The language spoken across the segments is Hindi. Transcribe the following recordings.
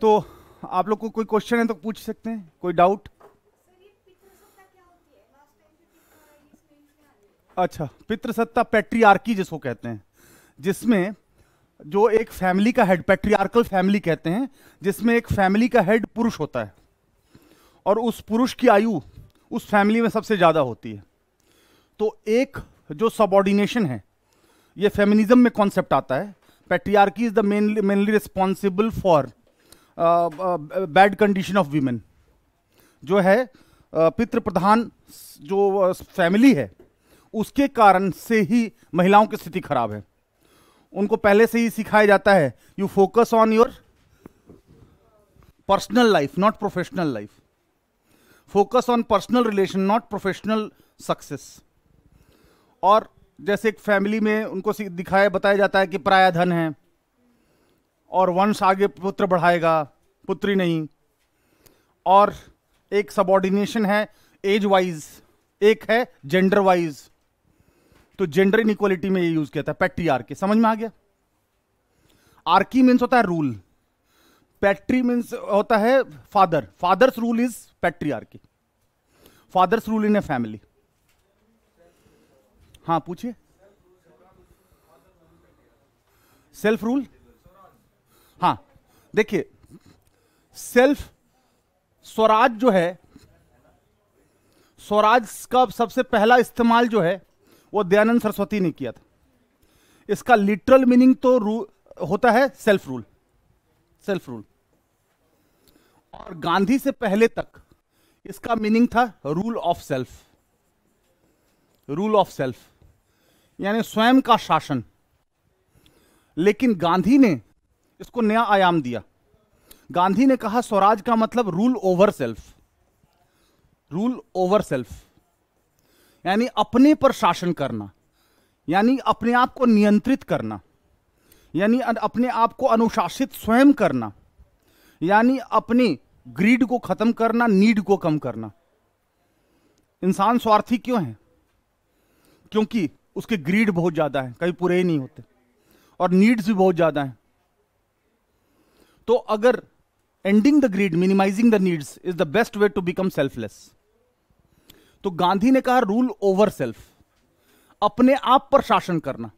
तो आप लोग को कोई क्वेश्चन है तो पूछ सकते हैं कोई डाउट अच्छा पितृसत्ता पैट्रियार्की जिसको कहते हैं जिसमें जो एक फैमिली का हेड पैट्रियार्कल फैमिली कहते हैं जिसमें एक फैमिली का हेड पुरुष होता है और उस पुरुष की आयु उस फैमिली में सबसे ज़्यादा होती है तो एक जो सबॉर्डिनेशन है ये फेमिनिज्म में कॉन्सेप्ट आता है patriarchy is the mainly mainly responsible for bad condition of women जो है uh, पितृ प्रधान जो फैमिली uh, है उसके कारण से ही महिलाओं की स्थिति खराब है उनको पहले से ही सिखाया जाता है you focus on your personal life not professional life focus on personal relation not professional success और जैसे एक फैमिली में उनको दिखाया बताया जाता है कि पराया धन है और वंश आगे पुत्र बढ़ाएगा पुत्री नहीं और एक सबॉर्डिनेशन है एज वाइज एक है जेंडर वाइज तो जेंडर इन इक्वलिटी में ये यूज किया था पैट्री आर के समझ में आ गया आर्की मीन्स होता है रूल पैट्री मीन्स होता है father father's rule is patriarchy father's rule in a family हाँ पूछिए सेल्फ रूल हाँ देखिए सेल्फ स्वराज जो है स्वराज का सबसे पहला इस्तेमाल जो है वो दयानंद सरस्वती ने किया था इसका लिटरल मीनिंग तो होता है सेल्फ रूल सेल्फ रूल और गांधी से पहले तक इसका मीनिंग था rule of self rule of self यानी स्वयं का शासन लेकिन गांधी ने इसको नया आयाम दिया गांधी ने कहा स्वराज का मतलब rule over self rule over self यानी अपने पर शासन करना यानी अपने आप को नियंत्रित करना यानी अपने आप को अनुशासित स्वयं करना यानी अपनी ग्रीड को खत्म करना नीड को कम करना इंसान स्वार्थी क्यों है क्योंकि उसके ग्रीड बहुत ज्यादा है कभी पूरे ही नहीं होते और नीड्स भी बहुत ज़्यादा हैं तो अगर ending the greed minimising the needs is the best way to become selfless तो गांधी ने कहा रूल ओवर सेल्फ अपने आप पर शासन करना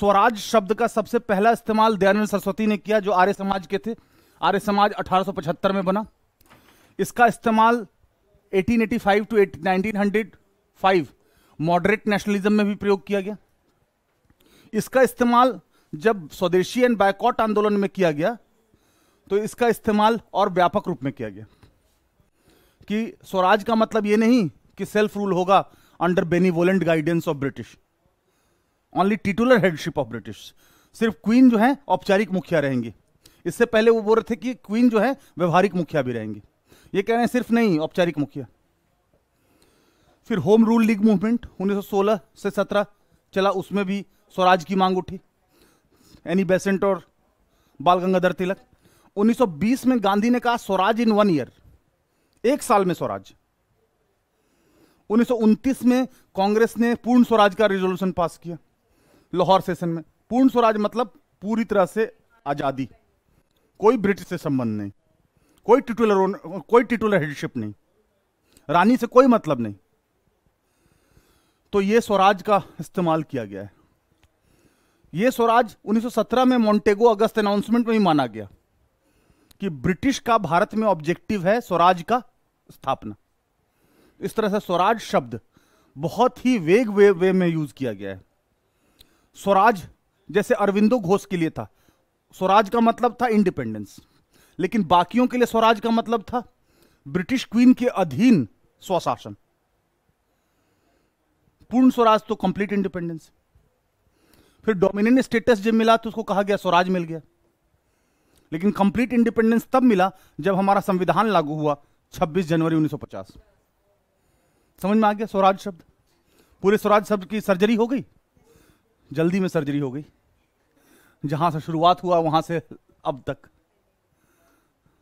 स्वराज शब्द का सबसे पहला इस्तेमाल दयानंद सरस्वती ने किया जो आर्य समाज के थे आर्य समाज 1875 में बना इसका इस्तेमाल 1885 टू 1905 मॉडरेट नेशनलिज्म में भी प्रयोग किया गया इसका इस्तेमाल जब स्वदेशी एंड बायकॉट आंदोलन में किया गया तो इसका इस्तेमाल और व्यापक रूप में किया गया कि स्वराज का मतलब यह नहीं कि सेल्फ रूल होगा under benevolent guidance of British only titular headship of British सिर्फ क्वीन जो है औपचारिक मुखिया रहेंगी इससे पहले वो बोल रहे थे कि क्वीन जो है व्यवहारिक मुखिया भी रहेंगी ये कह रहे हैं सिर्फ नहीं औपचारिक मुखिया फिर होम रूल लीग मूवमेंट 1916 से 17 चला उसमें भी स्वराज की मांग उठी एनी बेसेंट और बाल गंगाधर तिलक 1920 में गांधी ने कहा स्वराज इन वन ईयर एक साल में स्वराज उन्नीस में कांग्रेस ने पूर्ण स्वराज का रिजोल्यूशन पास किया लाहौर सेशन में पूर्ण स्वराज मतलब पूरी तरह से आज़ादी कोई ब्रिटिश से संबंध नहीं कोई टिटुलर कोई टिटुलर हेडशिप नहीं रानी से कोई मतलब नहीं तो यह स्वराज का इस्तेमाल किया गया है यह स्वराज 1917 में मोन्टेगो अगस्त अनाउंसमेंट में ही माना गया कि ब्रिटिश का भारत में ऑब्जेक्टिव है स्वराज का स्थापना इस तरह से स्वराज शब्द बहुत ही वेग वे वे में यूज किया गया है स्वराज जैसे अरविंदो घोष के लिए था स्वराज का मतलब था इंडिपेंडेंस लेकिन बाकियों के लिए स्वराज का मतलब था ब्रिटिश क्वीन के अधीन स्वशासन पूर्ण स्वराज तो कंप्लीट इंडिपेंडेंस फिर डोमिनेंट स्टेटस जब मिला तो उसको कहा गया स्वराज मिल गया लेकिन कंप्लीट इंडिपेंडेंस तब मिला जब हमारा संविधान लागू हुआ 26 जनवरी 1950 समझ में आ गया स्वराज शब्द पूरे स्वराज शब्द की सर्जरी हो गई जल्दी में सर्जरी हो गई जहां से शुरुआत हुआ वहां से अब तक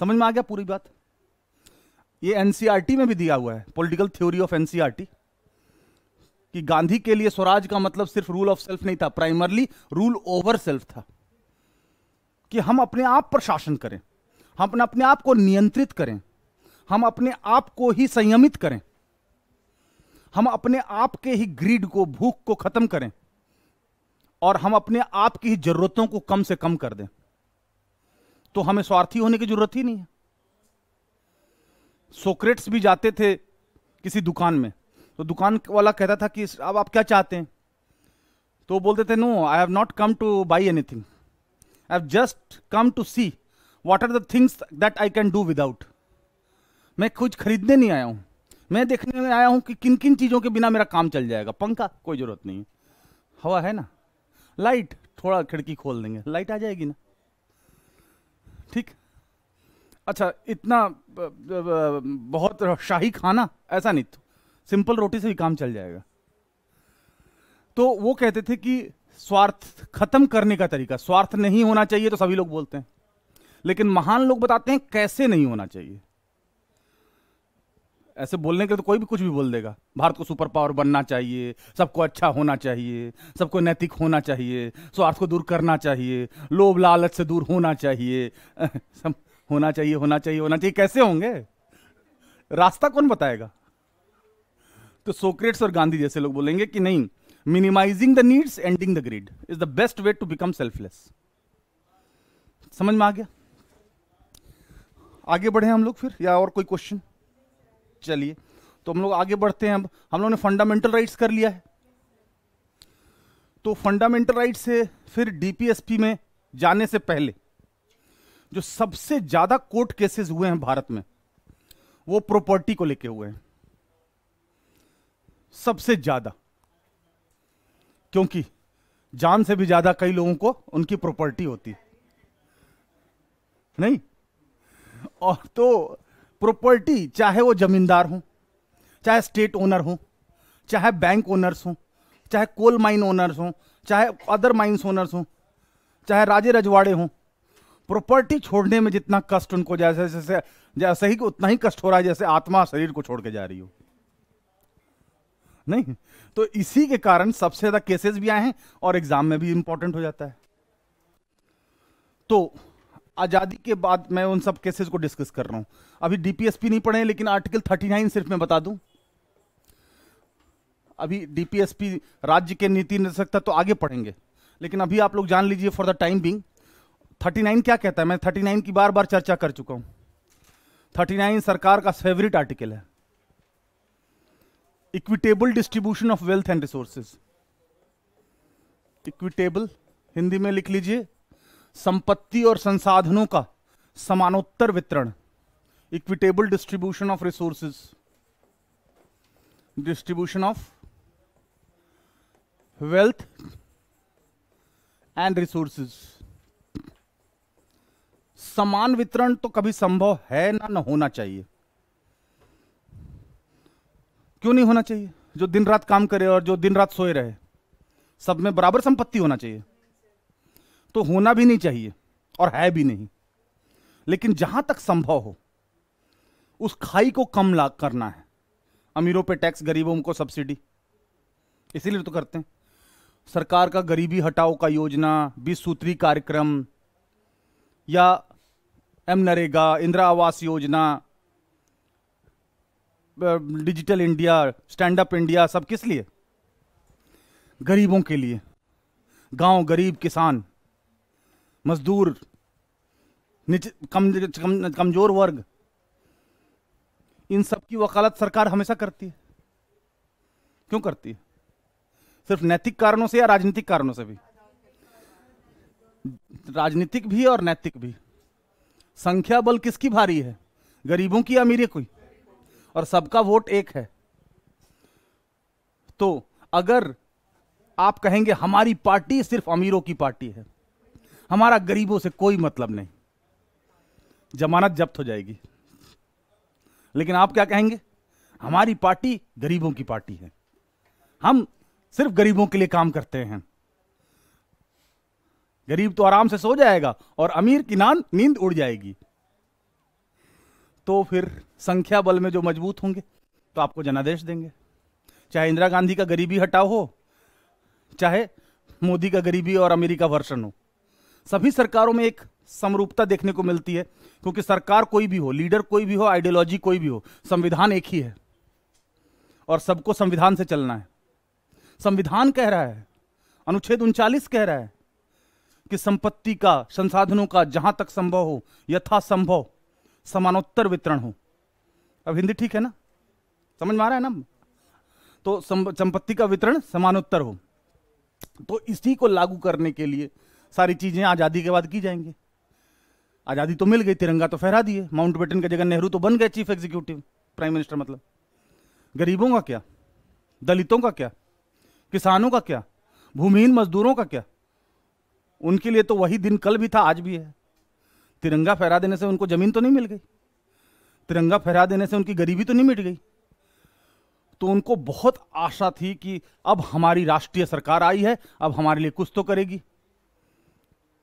समझ में आ गया पूरी बात ये एनसीआरटी e में भी दिया हुआ है पॉलिटिकल थ्योरी ऑफ एनसीआरटी कि गांधी के लिए स्वराज का मतलब सिर्फ रूल ऑफ सेल्फ नहीं था प्राइमरली रूल ओवर सेल्फ था कि हम अपने आप पर शासन करें हम अपने आप को नियंत्रित करें हम अपने आप को ही संयमित करें हम अपने आप के ही ग्रीड को भूख को खत्म करें और हम अपने आप की ही जरूरतों को कम से कम कर दें तो हमें स्वार्थी होने की जरूरत ही नहीं है सोक्रेट्स भी जाते थे किसी दुकान में तो दुकान वाला कहता था कि अब आप क्या चाहते हैं तो बोलते थे no I have not come to buy anything I have just come to see what are the things that I can do without मैं कुछ खरीदने नहीं आया हूँ मैं देखने में आया हूँ कि किन किन चीज़ों के बिना मेरा काम चल जाएगा पंखा कोई ज़रूरत नहीं है हवा है ना लाइट थोड़ा खिड़की खोल देंगे लाइट आ जाएगी ना ठीक अच्छा इतना बहुत शाही खाना ऐसा नहीं तो सिंपल रोटी से भी काम चल जाएगा तो वो कहते थे कि स्वार्थ खत्म करने का तरीका स्वार्थ नहीं होना चाहिए तो सभी लोग बोलते हैं लेकिन महान लोग बताते हैं कैसे नहीं होना चाहिए ऐसे बोलने के लिए तो कोई भी कुछ भी बोल देगा भारत को सुपर पावर बनना चाहिए सबको अच्छा होना चाहिए सबको नैतिक होना चाहिए स्वार्थ को दूर करना चाहिए लोभ लालच से दूर होना चाहिए सब होना चाहिए होना चाहिए होना चाहिए कैसे होंगे रास्ता कौन बताएगा तो सोक्रेट्स और गांधी जैसे लोग बोलेंगे कि नहीं minimising the needs ending the greed is the best way to become selfless समझ में आ गया आगे बढ़े हम लोग फिर या और कोई क्वेश्चन चलिए तो हम लोग आगे बढ़ते हैं अब हम लोगों ने फंडामेंटल राइट्स कर लिया है तो फंडामेंटल राइट्स से फिर डीपीएसपी में जाने से पहले जो सबसे ज्यादा कोर्ट केसेस हुए हैं भारत में वो प्रॉपर्टी को लेके हुए हैं सबसे ज्यादा क्योंकि जान से भी ज्यादा कई लोगों को उनकी प्रॉपर्टी होती है नहीं और तो प्रॉपर्टी चाहे वो जमींदार हो चाहे स्टेट ओनर हो चाहे बैंक ओनर्स हो चाहे कोल माइन ओनर्स हो चाहे अदर माइन्स ओनर्स हों चाहे राजे रजवाड़े हों प्रॉपर्टी छोड़ने में जितना कष्ट उनको जैसे जैसे जैसे ही उतना ही कष्ट हो रहा है जैसे आत्मा शरीर को छोड़ के जा रही हो नहीं तो इसी के कारण सबसे ज़्यादा केसेस भी आए हैं और एग्ज़ाम में भी इंपॉर्टेंट हो जाता है तो आज़ादी के बाद मैं उन सब केसेस को डिस्कस कर रहा हूं अभी डीपीएसपी नहीं पढ़े लेकिन आर्टिकल 39 सिर्फ मैं बता दूं अभी डीपीएसपी राज्य के नीति निर्देशक तो आगे पढ़ेंगे लेकिन अभी आप लोग जान लीजिए for the time being nine क्या कहता है मैं नाइन की बार बार चर्चा कर चुका थर्टी नाइन सरकार का फेवरेट आर्टिकल है equitable distribution of wealth and resources equitable Hindi में लिख लीजिए संपत्ति और संसाधनों का समानोत्तर वितरण equitable distribution of resources distribution of wealth and resources समान वितरण तो कभी संभव है ना ना होना चाहिए क्यों नहीं होना चाहिए जो दिन रात काम करे और जो दिन रात सोए रहे सब में बराबर संपत्ति होना चाहिए तो होना भी नहीं चाहिए और है भी नहीं लेकिन जहां तक संभव हो उस खाई को कम ला करना है अमीरों पे टैक्स गरीबों को सब्सिडी इसीलिए तो करते हैं सरकार का गरीबी हटाओ का योजना बीस सूत्री कार्यक्रम या M NREGA Indira Awas Yojana digital India stand up India सब किस लिए गरीबों के लिए गांव गरीब किसान मजदूर कम, कम कमजोर वर्ग इन सब की वकालत सरकार हमेशा करती है क्यों करती है सिर्फ नैतिक कारणों से या राजनीतिक कारणों से भी राजनीतिक भी और नैतिक भी संख्या बल किसकी भारी है गरीबों की अमीर कोई और सबका वोट एक है तो अगर आप कहेंगे हमारी पार्टी सिर्फ अमीरों की पार्टी है हमारा गरीबों से कोई मतलब नहीं जमानत जब्त हो जाएगी लेकिन आप क्या कहेंगे हमारी पार्टी गरीबों की पार्टी है हम सिर्फ गरीबों के लिए काम करते हैं गरीब तो आराम से सो जाएगा और अमीर की नान नींद उड़ जाएगी तो फिर संख्या बल में जो मजबूत होंगे तो आपको जनादेश देंगे चाहे इंदिरा गांधी का गरीबी हटाओ हो चाहे मोदी का गरीबी और अमेरिका वर्षन हो सभी सरकारों में एक समरूपता देखने को मिलती है क्योंकि सरकार कोई भी हो लीडर कोई भी हो आइडियोलॉजी कोई भी हो संविधान एक ही है और सबको संविधान से चलना है संविधान कह रहा है अनुच्छेद उनचालीस कह रहा है कि संपत्ति का संसाधनों का जहां तक संभव हो यथासंभव समानोत्तर वितरण हो अब हिंदी ठीक है ना समझ में आ रहा है ना तो संपत्ति का वितरण समानोत्तर हो तो इसी को लागू करने के लिए सारी चीजें आजादी के बाद की जाएंगी आजादी तो मिल गई तिरंगा तो फहरा दिए माउंट बेटन की जगह नेहरू तो बन गए चीफ एग्जीक्यूटिव प्राइम मिनिस्टर मतलब गरीबों का क्या दलितों का क्या किसानों का क्या भूमिहीन मजदूरों का क्या उनके लिए तो वही दिन कल भी था आज भी है तिरंगा फहरा देने से उनको ज़मीन तो नहीं मिल गई तिरंगा फहरा देने से उनकी गरीबी तो नहीं मिट गई तो उनको बहुत आशा थी कि अब हमारी राष्ट्रीय सरकार आई है अब हमारे लिए कुछ तो करेगी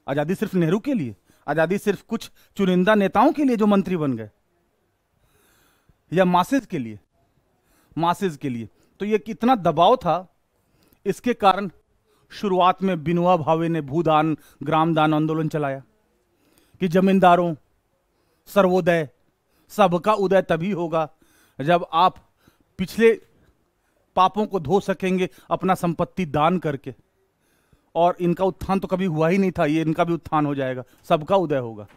आज़ादी सिर्फ नेहरू के लिए आज़ादी सिर्फ कुछ चुनिंदा नेताओं के लिए जो मंत्री बन गए या मासेज के लिए मासिज के लिए तो यह कितना दबाव था इसके कारण शुरुआत में बिनुआ भावे ने भूदान ग्रामदान आंदोलन चलाया कि जमींदारों सर्वोदय सबका उदय तभी होगा जब आप पिछले पापों को धो सकेंगे अपना संपत्ति दान करके और इनका उत्थान तो कभी हुआ ही नहीं था ये इनका भी उत्थान हो जाएगा सबका उदय होगा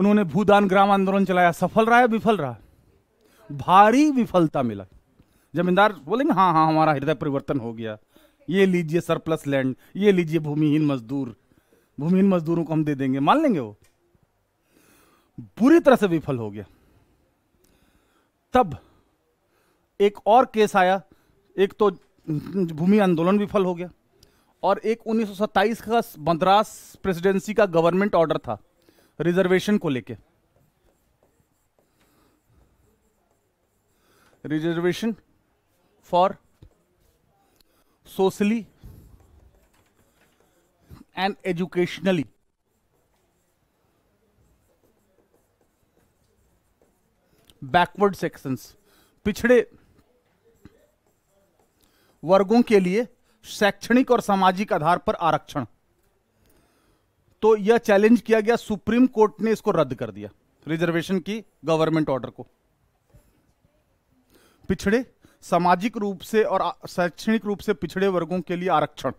उन्होंने भूदान ग्राम आंदोलन चलाया सफल रहा है विफल रहा भारी विफलता मिला जमींदार बोलेंगे हाँ हाँ हमारा हृदय परिवर्तन हो गया ये लीजिए सरप्लस लैंड ये लीजिए भूमिहीन मजदूर भूमिहीन मजदूरों को हम दे देंगे मान लेंगे वो बुरी तरह से विफल हो गया तब एक और केस आया एक तो भूमि आंदोलन विफल हो गया और एक 1927 का मद्रास प्रेसिडेंसी का गवर्नमेंट ऑर्डर था रिजर्वेशन को लेके reservation for socially and educationally. Backward sections पिछड़े वर्गों के लिए शैक्षणिक और सामाजिक आधार पर आरक्षण तो यह चैलेंज किया गया सुप्रीम कोर्ट ने इसको रद्द कर दिया रिजर्वेशन की गवर्नमेंट ऑर्डर को पिछड़े सामाजिक रूप से और शैक्षणिक रूप से पिछड़े वर्गों के लिए आरक्षण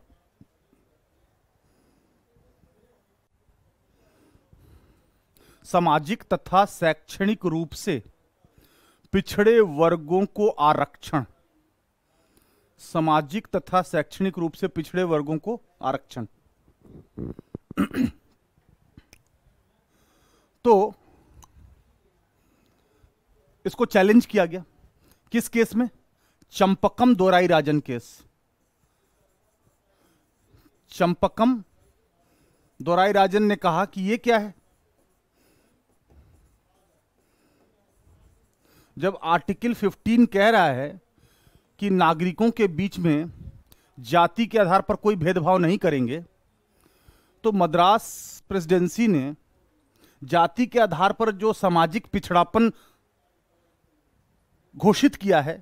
सामाजिक तथा शैक्षणिक रूप से पिछड़े वर्गों को आरक्षण सामाजिक तथा शैक्षणिक रूप से पिछड़े वर्गों को आरक्षण तो इसको चैलेंज किया गया किस केस में चंपकम दोराई राजन केस चंपकम दोराई राजन ने कहा कि यह क्या है जब आर्टिकल 15 कह रहा है कि नागरिकों के बीच में जाति के आधार पर कोई भेदभाव नहीं करेंगे तो मद्रास प्रेसिडेंसी ने जाति के आधार पर जो सामाजिक पिछड़ापन घोषित किया है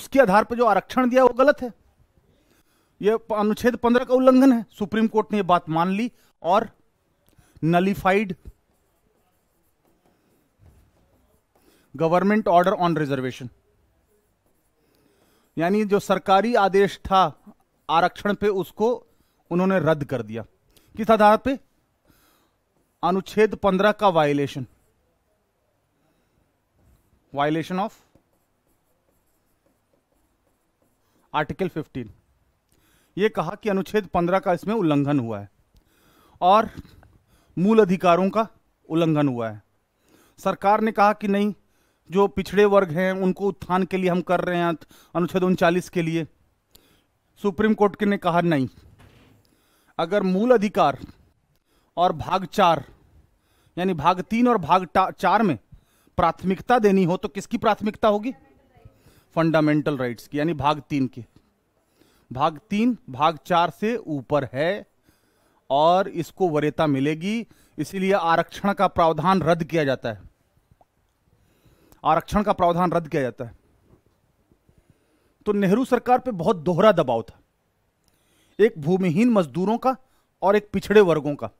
उसके आधार पर जो आरक्षण दिया वो गलत है यह अनुच्छेद पंद्रह का उल्लंघन है सुप्रीम कोर्ट ने यह बात मान ली और nullified government order on reservation यानी जो सरकारी आदेश था आरक्षण पे उसको उन्होंने रद्द कर दिया किस आधार पे अनुच्छेद पंद्रह का वायलेशन वायलेशन ऑफ आर्टिकल 15 ये कहा कि अनुच्छेद 15 का इसमें उल्लंघन हुआ है और मूल अधिकारों का उल्लंघन हुआ है सरकार ने कहा कि नहीं जो पिछड़े वर्ग हैं उनको उत्थान के लिए हम कर रहे हैं अनुच्छेद उनचालीस के लिए सुप्रीम कोर्ट के ने कहा नहीं अगर मूल अधिकार और भाग चार यानी भाग तीन और भाग चार में प्राथमिकता देनी हो तो किसकी प्राथमिकता होगी फंडामेंटल राइट्स की यानी भाग तीन की भाग तीन भाग चार से ऊपर है और इसको वरीयता मिलेगी इसीलिए आरक्षण का प्रावधान रद्द किया जाता है आरक्षण का प्रावधान रद्द किया जाता है तो नेहरू सरकार पे बहुत दोहरा दबाव था एक भूमिहीन मजदूरों का और एक पिछड़े वर्गों का